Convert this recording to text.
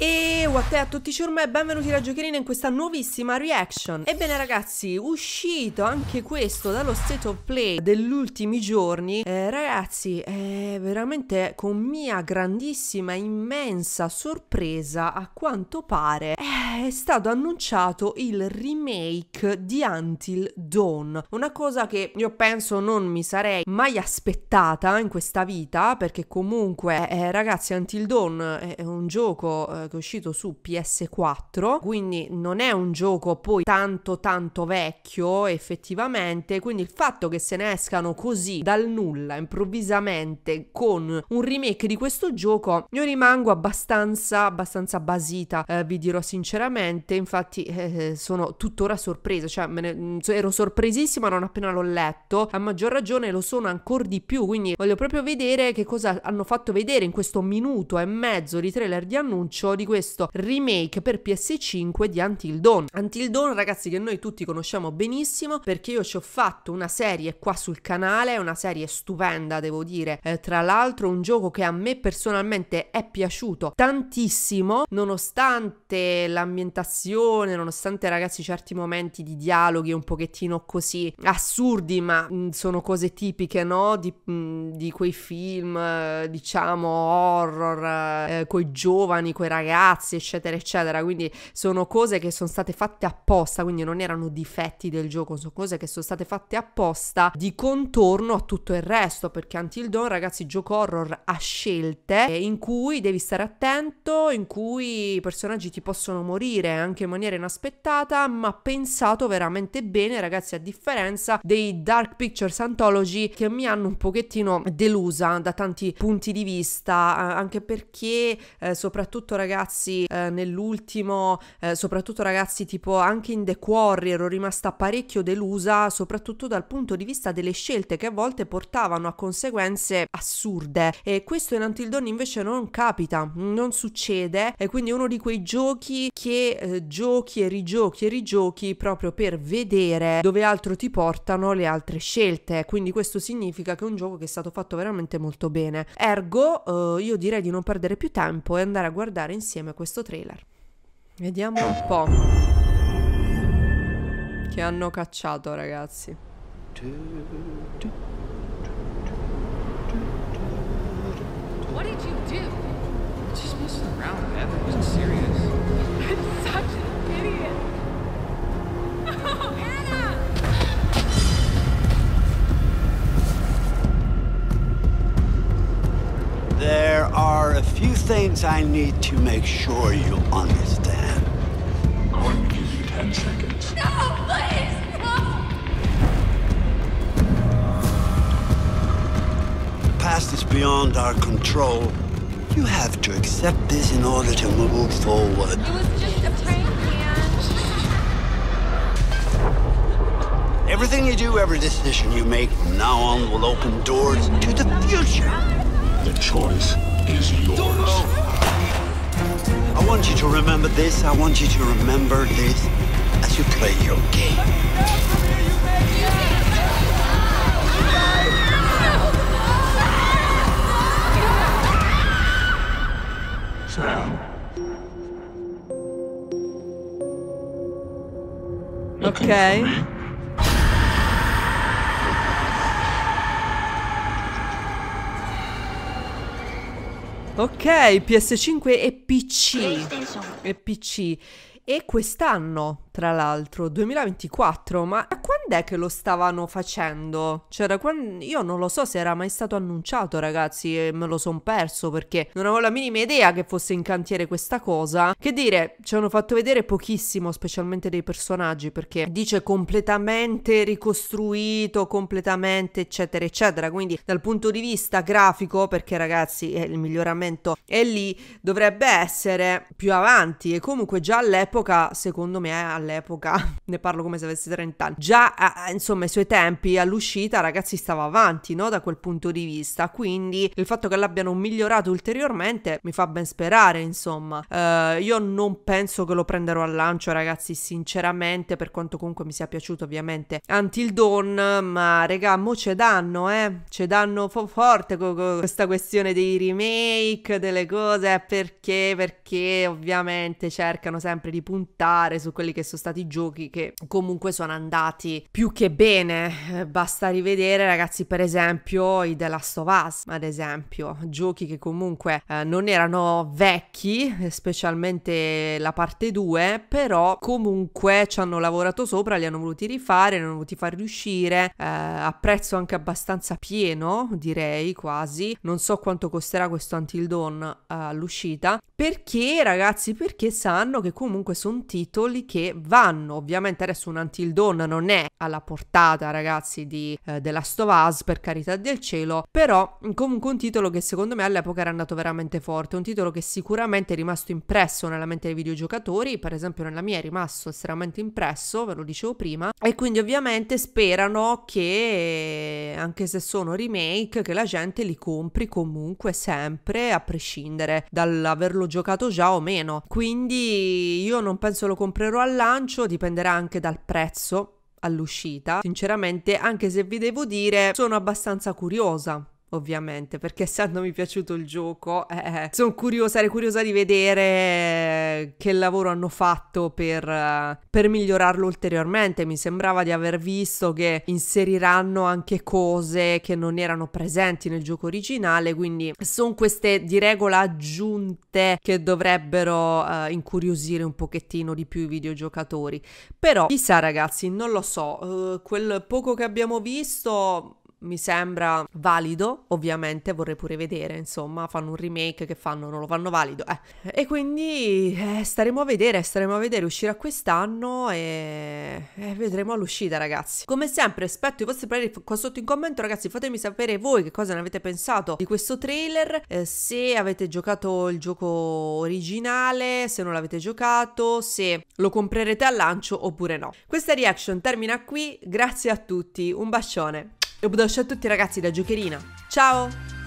It eh, Ciao a te, a tutti ciurma e benvenuti da Giocherina in questa nuovissima reaction Ebbene ragazzi, uscito anche questo dallo state of play degli ultimi giorni eh, Ragazzi, eh, veramente con mia grandissima, immensa sorpresa A quanto pare eh, è stato annunciato il remake di Until Dawn Una cosa che io penso non mi sarei mai aspettata in questa vita Perché comunque, eh, ragazzi, Until Dawn è un gioco eh, che è uscito su su PS4, quindi non è un gioco poi tanto tanto vecchio effettivamente, quindi il fatto che se ne escano così dal nulla improvvisamente con un remake di questo gioco, io rimango abbastanza abbastanza basita, eh, vi dirò sinceramente, infatti eh, eh sono tuttora sorpresa, cioè ne, mm, ero sorpresissima non appena l'ho letto, a maggior ragione lo sono ancora di più, quindi voglio proprio vedere che cosa hanno fatto vedere in questo minuto e mezzo di trailer di annuncio di questo remake per PS5 di Until Dawn. Until Dawn, ragazzi, che noi tutti conosciamo benissimo perché io ci ho fatto una serie qua sul canale, una serie stupenda, devo dire. Eh, tra l'altro, un gioco che a me personalmente è piaciuto tantissimo, nonostante l'ambientazione, nonostante, ragazzi, certi momenti di dialoghi un pochettino così assurdi, ma mh, mm, sono cose tipiche, no? Di, mh, mm, di quei film, eh, diciamo, horror, eh, coi giovani, coi ragazzi, eccetera, eccetera. Quindi sono cose che sono state fatte apposta, quindi non erano difetti del gioco, sono cose che sono state fatte apposta di contorno a tutto il resto, perché Until Dawn, ragazzi, gioco horror a scelte eh, in cui devi stare attento, in cui i personaggi ti possono morire anche in maniera inaspettata, ma pensato veramente bene, ragazzi, a differenza dei Dark Pictures Anthology che mi hanno un pochettino delusa da tanti punti di vista, anche perché eh, soprattutto ragazzi eh, nell'ultimo, eh, soprattutto ragazzi, tipo anche in The Quarry ero rimasta parecchio delusa, soprattutto dal punto di vista delle scelte che a volte portavano a conseguenze assurde. E questo in Until Dawn invece non capita, non succede, e quindi è uno di quei giochi che eh, giochi e rigiochi e rigiochi proprio per vedere dove altro ti portano le altre scelte. Quindi questo significa che è un gioco che è stato fatto veramente molto bene. Ergo, eh, io direi di non perdere più tempo e andare a guardare insieme questo questo trailer. Vediamo un po'. Che hanno cacciato, ragazzi. What did you do? Just messing around, Evan. things I need to make sure you understand. I going to give you 10 seconds. No, please! No! The past is beyond our control. You have to accept this in order to move forward. It was just a prank, man. Everything you do, every decision you make from now on will open doors to the future. The choice to remember this. I want you to remember this as you play your game. Sam. Looking okay. Ok, PS5 e PC. E PC. E quest'anno tra l'altro, 2024, ma quando è che lo stavano facendo? Cioè, quando... io non lo so se era mai stato annunciato, ragazzi, e me lo son perso perché non avevo la minima idea che fosse in cantiere questa cosa. Che dire, ci hanno fatto vedere pochissimo, specialmente dei personaggi, perché dice completamente ricostruito, completamente eccetera eccetera, quindi dal punto di vista grafico, perché ragazzi eh, il miglioramento è lì, dovrebbe essere più avanti e comunque già all'epoca, secondo me, all'epoca, ne parlo come se avesse 30 anni, già eh, eh, insomma ai suoi tempi all'uscita ragazzi stava avanti no? da quel punto di vista, quindi il fatto che l'abbiano migliorato ulteriormente mi fa ben sperare insomma. Uh, io non penso che lo prenderò al lancio ragazzi sinceramente per quanto comunque mi sia piaciuto ovviamente Until Dawn, ma regà mo c'è danno eh, c'è danno fo- forte co- co- questa questione dei remake, delle cose, perché? Perché ovviamente cercano sempre di puntare su quelli che sono sono stati giochi che comunque sono andati più che bene. Eh, basta rivedere, ragazzi, per esempio i The Last of Us, ad esempio, giochi che comunque eh, non erano vecchi, specialmente la parte 2, però comunque ci hanno lavorato sopra, li hanno voluti rifare, li hanno voluti far riuscire eh, a prezzo anche abbastanza pieno, direi quasi. Non so quanto costerà questo Until Dawn eh, all'uscita, perché ragazzi, perché sanno che comunque sono titoli che vanno. Ovviamente adesso un Until Dawn non è alla portata, ragazzi, di eh, The Last of Us, per carità del cielo, però comunque un titolo che secondo me all'epoca era andato veramente forte, un titolo che sicuramente è rimasto impresso nella mente dei videogiocatori, per esempio nella mia è rimasto estremamente impresso, ve lo dicevo prima, e quindi ovviamente sperano che, anche se sono remake, che la gente li compri comunque sempre, a prescindere dall'averlo giocato già o meno. Quindi io non penso lo comprerò all'anno, bilancio dipenderà anche dal prezzo all'uscita. Sinceramente, anche se vi devo dire, sono abbastanza curiosa ovviamente, perché essendomi piaciuto il gioco, eh, eh sono curiosa, sarei curiosa di vedere che lavoro hanno fatto per, eh, per, migliorarlo ulteriormente. Mi sembrava di aver visto che inseriranno anche cose che non erano presenti nel gioco originale, quindi sono queste di regola aggiunte che dovrebbero eh, incuriosire un pochettino di più i videogiocatori. Però chissà ragazzi, non lo so, uh, quel poco che abbiamo visto mi sembra valido, ovviamente vorrei pure vedere, insomma, fanno un remake che fanno, non lo fanno valido, eh. E quindi eh, staremo a vedere, staremo a vedere, uscirà quest'anno e... e vedremo all'uscita ragazzi. Come sempre aspetto i vostri pareri qua sotto in commento ragazzi, fatemi sapere voi che cosa ne avete pensato di questo trailer, eh, se avete giocato il gioco originale, se non l'avete giocato, se lo comprerete al lancio oppure no. Questa reaction termina qui, grazie a tutti, un bacione. E un bacio a tutti ragazzi da Giocherina. Ciao!